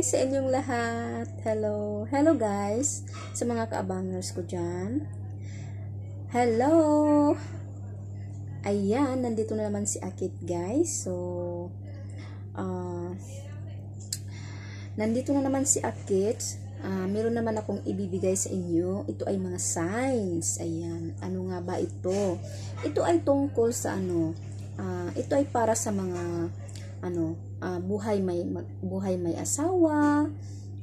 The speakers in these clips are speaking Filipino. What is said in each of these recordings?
Hi sa inyong lahat. Hello. Hello guys. Sa mga kaabangers ko dyan. Hello. Ayan, nandito na naman si Akit guys. So, uh, nandito na naman si Akit. Uh, meron naman akong ibibigay sa inyo. Ito ay mga signs. Ayan. Ano nga ba ito? Ito ay tungkol sa ano? Uh, ito ay para sa mga ano, uh, buhay may buhay may asawa,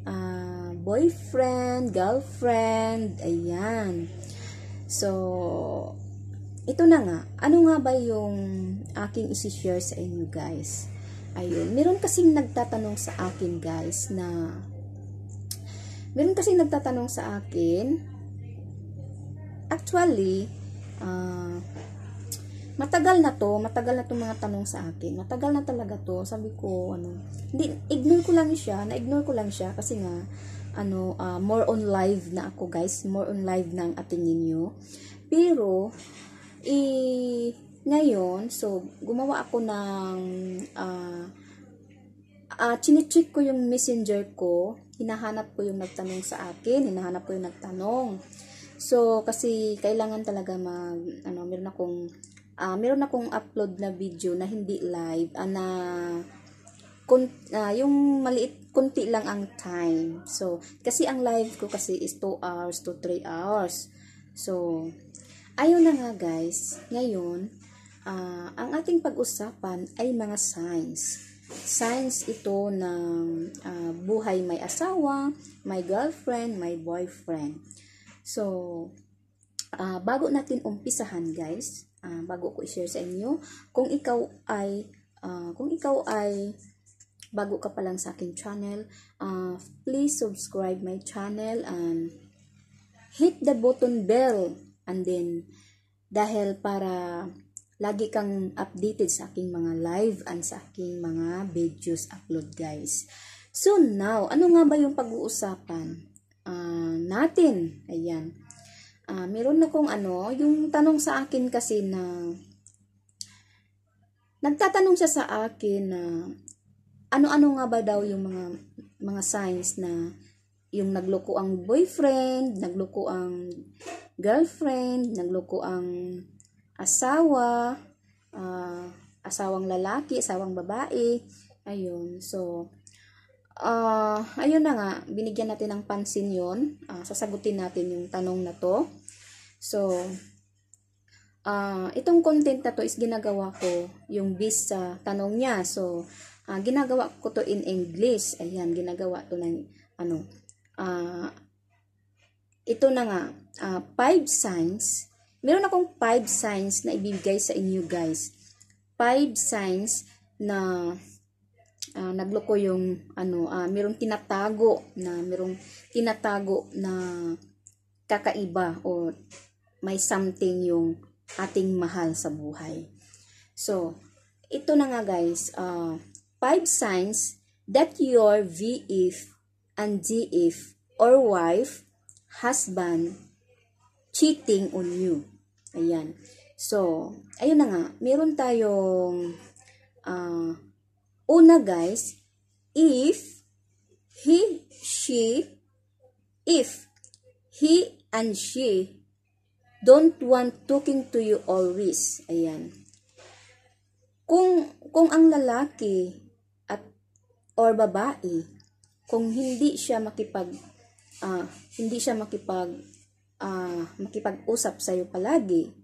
uh, boyfriend, girlfriend, ayan. So, ito na nga, ano nga ba yung aking i share sa inyo guys? Ayun, meron kasi nagtatanong sa akin guys na meron kasi nagtatanong sa akin actually uh, matagal na to, matagal na to mga tanong sa akin. Matagal na talaga to. Sabi ko, ano, hindi, ignore ko lang siya. Na-ignore ko lang siya kasi nga, ano, uh, more on live na ako guys. More on live na ang atingin nyo. Pero, i eh, ngayon, so, gumawa ako ng, uh, ah, uh, ah, chinitrick ko yung messenger ko, hinahanap ko yung nagtanong sa akin, hinahanap ko yung nagtanong. So, kasi kailangan talaga mag, ano, meron akong uh, meron akong upload na video na hindi live uh, na kun, uh, yung maliit kunti lang ang time so kasi ang live ko kasi is 2 hours to 3 hours so ayun na nga guys ngayon uh, ang ating pag-usapan ay mga signs signs ito ng uh, buhay may asawa may girlfriend may boyfriend so uh, bago natin umpisahan guys uh, bago ko i-share sa inyo. Kung ikaw ay uh, kung ikaw ay bago ka pa lang sa akin channel, uh, please subscribe my channel and hit the button bell and then dahil para lagi kang updated sa aking mga live and sa aking mga videos upload guys. So now, ano nga ba yung pag-uusapan uh, natin? Ayan uh, meron akong ano, yung tanong sa akin kasi na, nagtatanong siya sa akin na, ano-ano nga ba daw yung mga, mga signs na, yung nagloko ang boyfriend, nagloko ang girlfriend, nagloko ang asawa, uh, asawang lalaki, asawang babae, ayun, so, uh, ayun na nga, binigyan natin ng pansin yon uh, ah, sasagutin natin yung tanong na to. So, uh, itong content na to is ginagawa ko yung based sa tanong niya. So, uh, ginagawa ko to in English. Ayan, ginagawa to ng, ano, uh, ito na nga, uh, five signs. Meron akong five signs na ibibigay sa inyo guys. Five signs na uh, ah, nagloko yung ano, uh, merong tinatago na merong tinatago na kakaiba o may something yung ating mahal sa buhay. So, ito na nga guys, uh, five signs that your VF and DF or wife, husband, cheating on you. Ayan. So, ayun na nga, meron tayong uh, Una guys, if he, she, if he and she don't want talking to you always. Ayan. Kung, kung ang lalaki at or babae, kung hindi siya makipag uh, hindi siya makipag uh, makipag-usap sa iyo palagi,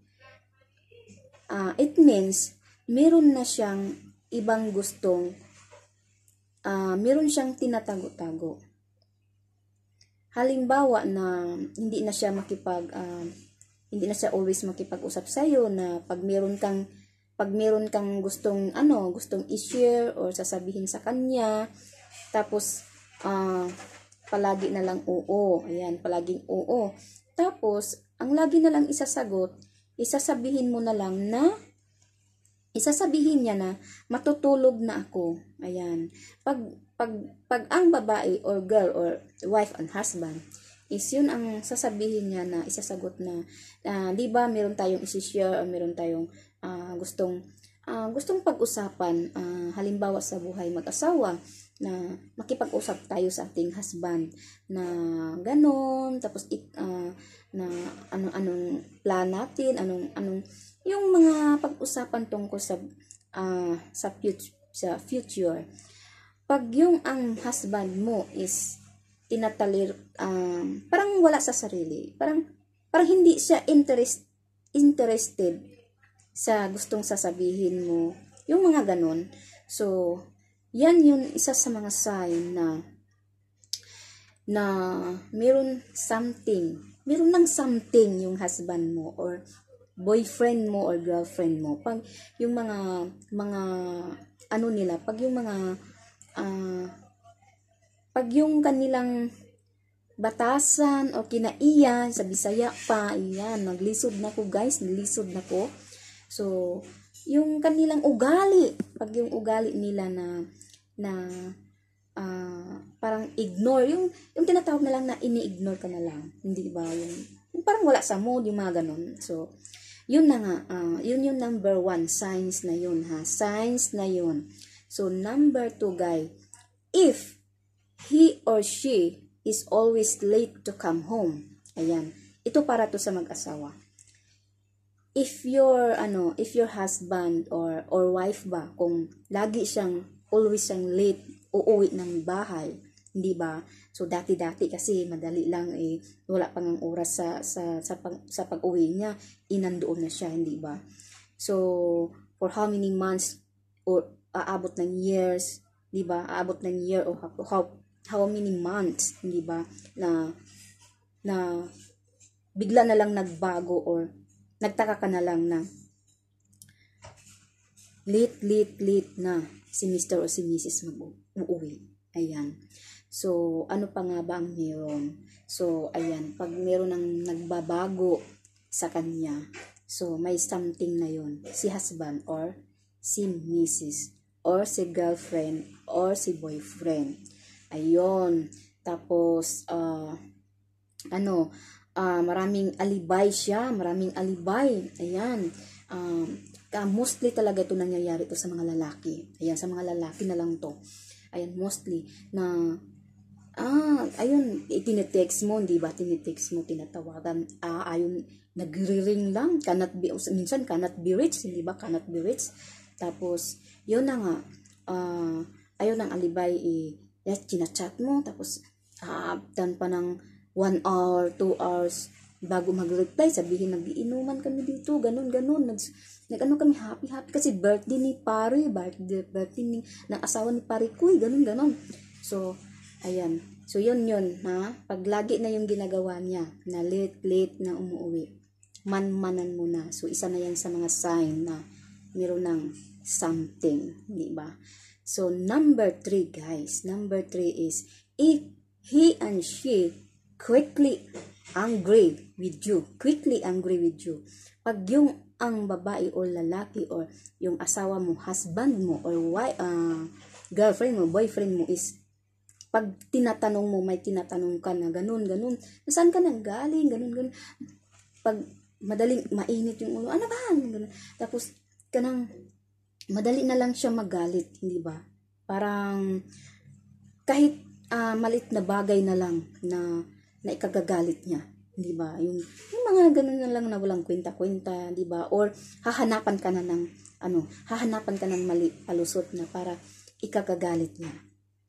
uh, it means meron na siyang ibang gustong uh, meron siyang tinatago-tago. Halimbawa na hindi na siya makipag uh, hindi na siya always makipag-usap sa iyo na pag meron kang pag meron kang gustong ano, gustong i-share or sasabihin sa kanya tapos uh, palagi na lang oo. Ayan, palaging oo. Tapos ang lagi na lang isasagot, isasabihin mo na lang na isasabihin niya na matutulog na ako. Ayan. Pag, pag, pag ang babae or girl or wife and husband, is yun ang sasabihin niya na isasagot na, uh, di ba meron tayong isishare o meron tayong uh, gustong, uh, gustong pag-usapan, uh, halimbawa sa buhay mag-asawa, na makipag-usap tayo sa ating husband na ganon tapos it, uh, ah, na anong anong plan natin anong anong yung mga pag-usapan tungkol sa uh, sa future sa future pag yung ang husband mo is tinatalir um, parang wala sa sarili parang parang hindi siya interest interested sa gustong sasabihin mo yung mga ganon so yan yun isa sa mga sign na na meron something, meron ng something yung husband mo or boyfriend mo or girlfriend mo. Pag yung mga mga ano nila, pag yung mga uh, pag yung kanilang batasan o kinaiyan sa Bisaya pa, iyan, naglisod na ko guys, naglisod na ko. So, yung kanilang ugali. Pag yung ugali nila na, na uh, parang ignore, yung, yung tinatawag na lang na ini-ignore ka na lang. Hindi ba? Yung, yung parang wala sa mood, yung mga ganun. So, yun na nga, uh, yun yung number one, signs na yun ha, signs na yun. So, number two guy, if he or she is always late to come home, ayan, ito para to sa mag-asawa if your ano, if your husband or or wife ba kung lagi siyang always siyang late uuwi ng bahay, di ba? So dati-dati kasi madali lang eh wala pang ang oras sa sa sa, pag, sa pag-uwi niya, inandoon na siya, hindi ba? So for how many months or aabot ng years, 'di ba? Aabot ng year or how how many months, 'di ba? Na na bigla na lang nagbago or nagtaka ka na lang na late, late, late na si Mr. o si Mrs. mag uwi Ayan. So, ano pa nga ba ang meron? So, ayan, pag meron ng nagbabago sa kanya, so, may something na yon Si husband or si Mrs. or si girlfriend or si boyfriend. Ayun. Tapos, uh, ano, uh, maraming alibay siya, maraming alibay. Ayan. Um, mostly talaga ito nangyayari to sa mga lalaki. Ayan, sa mga lalaki na lang to. Ayan, mostly na ah, ayun, itinetext mo, di ba? Tinetext mo, tinatawagan. Ah, ayun, nagre-ring lang. Cannot be, minsan, cannot be rich, di ba? Cannot be rich. Tapos, yun na nga. Ah, ayun ang alibay, eh, yes, chinachat mo. Tapos, haabdan ah, pa ng one hour, two hours, bago mag-reply, sabihin, nagiinuman kami dito, ganun, ganun. Nag, nag ano kami, happy, happy. Kasi birthday ni pare, eh, birthday, birthday ni, ng asawa ni pare ko, ganun, ganun. So, ayan. So, yun, yun, ha? Pag lagi na yung ginagawa niya, na late, late na umuwi, manmanan mo na. So, isa na yan sa mga sign na meron ng something, di ba? So, number three, guys. Number three is, if he and she quickly angry with you. Quickly angry with you. Pag yung ang babae or lalaki or yung asawa mo, husband mo or wife, uh, ah, girlfriend mo, boyfriend mo is pag tinatanong mo, may tinatanong ka na ganun, ganun, nasaan ka nang galing, ganun, ganun. Pag madaling mainit yung ulo, ano ba? Ganun. Tapos, kanang madali na lang siya magalit, hindi ba? Parang kahit uh, malit na bagay na lang na na ikagagalit niya. Di ba? Yung, yung mga ganun na lang na walang kwenta-kwenta, di ba? Or hahanapan ka na ng, ano, hahanapan ka ng mali, palusot na para ikagagalit niya.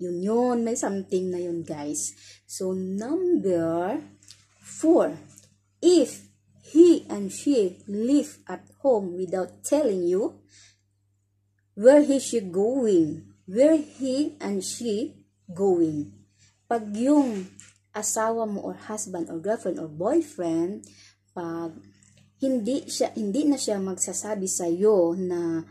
Yun yun, may something na yun guys. So, number four, if he and she live at home without telling you where he she going, where he and she going. Pag yung asawa mo or husband or girlfriend or boyfriend, pag hindi siya hindi na siya magsasabi sa iyo na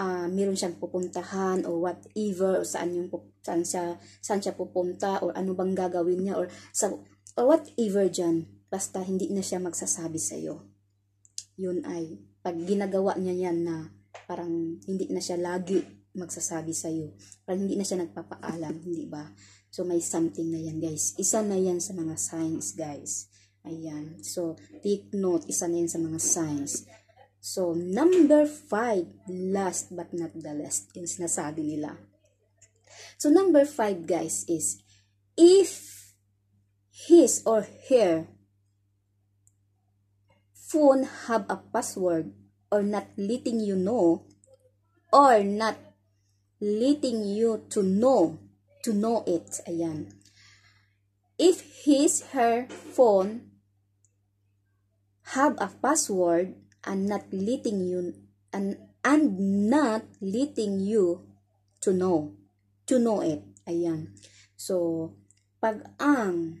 uh, meron siyang pupuntahan or whatever or saan yung saan siya saan siya pupunta or ano bang gagawin niya or sa or whatever diyan basta hindi na siya magsasabi sa iyo yun ay pag ginagawa niya yan na parang hindi na siya lagi magsasabi sa iyo parang hindi na siya nagpapaalam hindi ba So, may something na yan, guys. Isa na yan sa mga signs, guys. Ayan. So, take note. Isa na yan sa mga signs. So, number five, last but not the least, yung sinasabi nila. So, number five, guys, is if his or her phone have a password or not letting you know or not letting you to know to know it. Ayan. If his, her phone have a password and not letting you and, and not letting you to know. To know it. Ayan. So, pag ang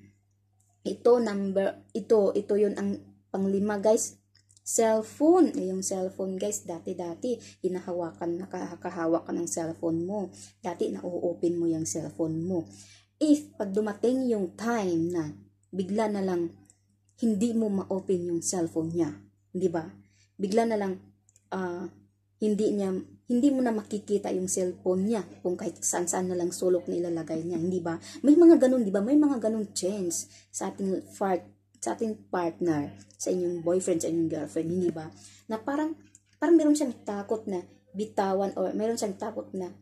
ito number ito ito 'yon ang panglima guys cellphone. Eh, yung cellphone guys, dati-dati, hinahawakan, nakakahawak ka ng cellphone mo. Dati, na-open mo yung cellphone mo. If, pag dumating yung time na bigla na lang hindi mo ma-open yung cellphone niya, di ba? Bigla na lang uh, hindi niya hindi mo na makikita yung cellphone niya kung kahit saan saan na lang sulok na ilalagay niya, hindi ba? May mga ganun, di ba? May mga ganun change sa ating part sa ating partner, sa inyong boyfriend, sa inyong girlfriend, hindi ba? Na parang, parang meron siyang takot na bitawan or meron siyang takot na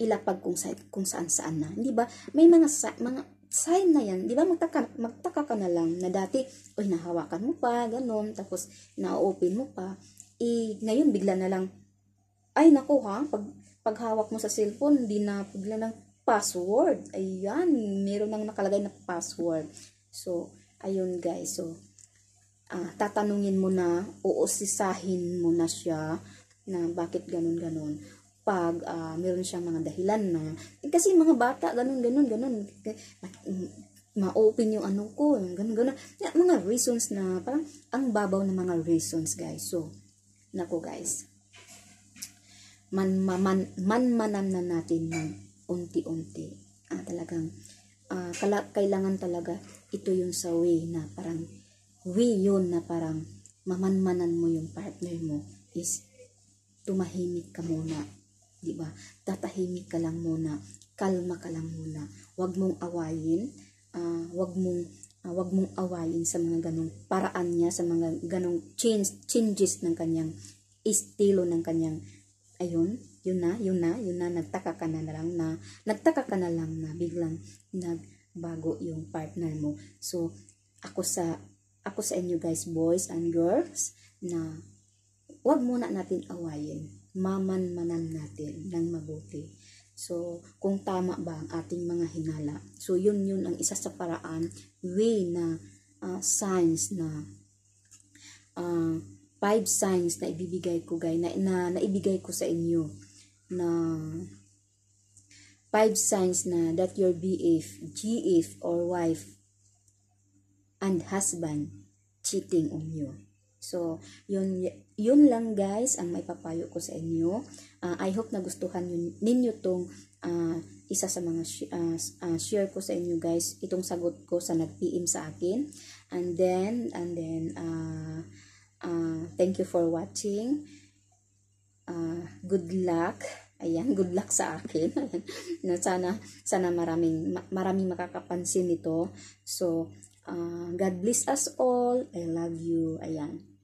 ilapag kung, sa, kung saan saan na. Hindi ba? May mga, sa, mga sign na yan, di ba magtaka, magtaka ka na lang na dati, oy nahawakan mo pa, ganun, tapos na-open mo pa, eh, ngayon bigla na lang, ay naku ha, pag, paghawak mo sa cellphone, di na bigla ng password. Ayan, meron nang nakalagay na password. So, Ayun guys, so, uh, tatanungin mo na, uusisahin mo na siya na bakit ganun-ganun pag uh, meron siyang mga dahilan na eh, kasi mga bata ganun ganun ganun ma-open yung ano ko ganun ganun yeah, mga reasons na parang ang babaw ng mga reasons guys so nako guys man man manam man, na natin ng unti-unti ah, talagang uh, kala, kailangan talaga ito yung sa way na parang way yun na parang mamanmanan mo yung partner mo is tumahimik ka muna. di ba Tatahimik ka lang muna. Kalma ka lang muna. Huwag mong awayin. Uh, huwag mong uh, ah, wag mong awayin sa mga ganong paraan niya, sa mga ganong change, changes ng kanyang estilo ng kanyang ayun, yun na, yun na, yun na, nagtaka ka na lang na, nagtaka ka na lang na biglang nagbago yung partner mo. So, ako sa, ako sa inyo guys, boys and girls, na wag muna natin awayin. Mamanmanan natin ng mabuti. So, kung tama ba ang ating mga hinala. So, yun yun ang isa sa paraan, way na uh, signs na uh, five signs na ibibigay ko guys na, na naibigay ko sa inyo na five signs na that your BF, GF or wife and husband cheating on you. So, yun, yun lang guys ang may papayo ko sa inyo. Uh, I hope na gustuhan yun, ninyo tong uh, isa sa mga sh- uh, ah, uh, share ko sa inyo guys. Itong sagot ko sa nag-PM sa akin. And then, and then, uh, Uh, thank you for watching. Uh, good luck. Ayan, good luck sa akin. na sana sana maraming maraming makakapansin nito. So, uh, God bless us all. I love you. Ayan.